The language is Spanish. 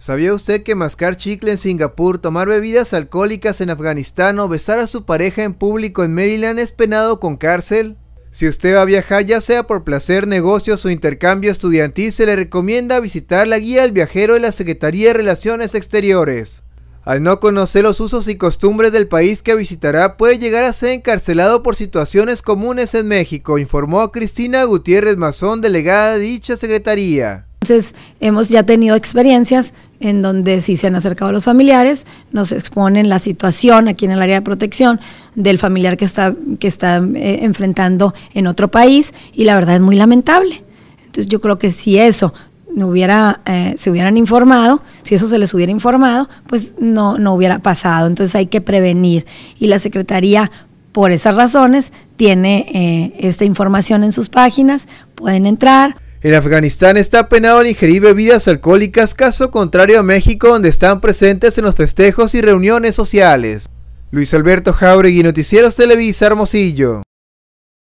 ¿Sabía usted que mascar chicle en Singapur, tomar bebidas alcohólicas en Afganistán o besar a su pareja en público en Maryland es penado con cárcel? Si usted va a viajar ya sea por placer, negocios o intercambio estudiantil, se le recomienda visitar la guía del viajero de la Secretaría de Relaciones Exteriores. Al no conocer los usos y costumbres del país que visitará, puede llegar a ser encarcelado por situaciones comunes en México, informó Cristina Gutiérrez Mazón, delegada de dicha secretaría. Entonces, hemos ya tenido experiencias en donde si se han acercado los familiares, nos exponen la situación aquí en el área de protección del familiar que está, que está eh, enfrentando en otro país y la verdad es muy lamentable. Entonces yo creo que si eso hubiera, eh, se hubieran informado, si eso se les hubiera informado, pues no, no hubiera pasado. Entonces hay que prevenir y la Secretaría por esas razones tiene eh, esta información en sus páginas, pueden entrar. En Afganistán está penado el ingerir bebidas alcohólicas, caso contrario a México, donde están presentes en los festejos y reuniones sociales. Luis Alberto Jauregui, Noticieros Televisa, Hermosillo.